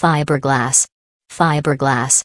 Fiberglass. Fiberglass.